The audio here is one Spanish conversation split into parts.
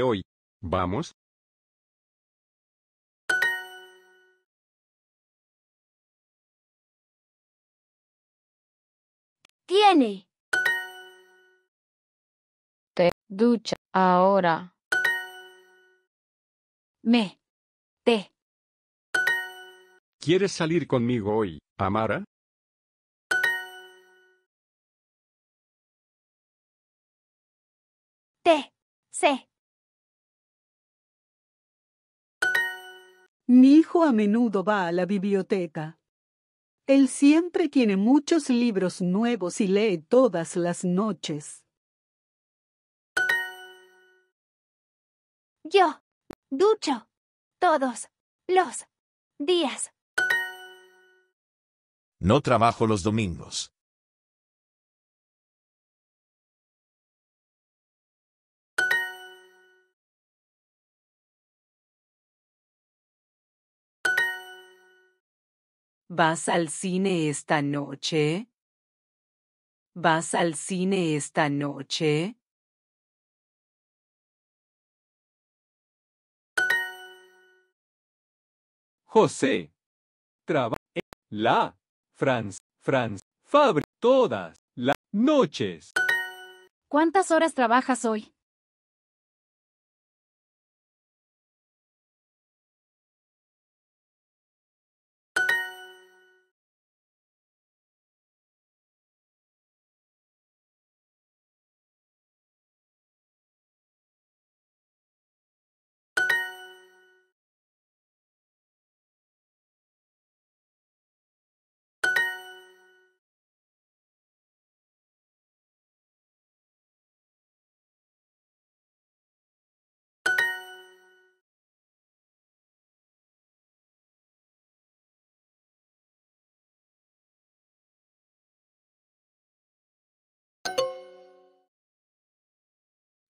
hoy. ¿Vamos? Tiene. Te ducha ahora. Me. Te. ¿Quieres salir conmigo hoy, Amara? Te. Se. Mi hijo a menudo va a la biblioteca. Él siempre tiene muchos libros nuevos y lee todas las noches. Yo ducho todos los días. No trabajo los domingos. ¿Vas al cine esta noche? ¿Vas al cine esta noche? José. Trabaja la Franz, Franz, Fabri, todas las noches. ¿Cuántas horas trabajas hoy?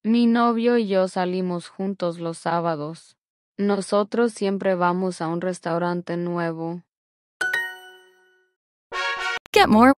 Mi novio y yo salimos juntos los sábados. Nosotros siempre vamos a un restaurante nuevo. more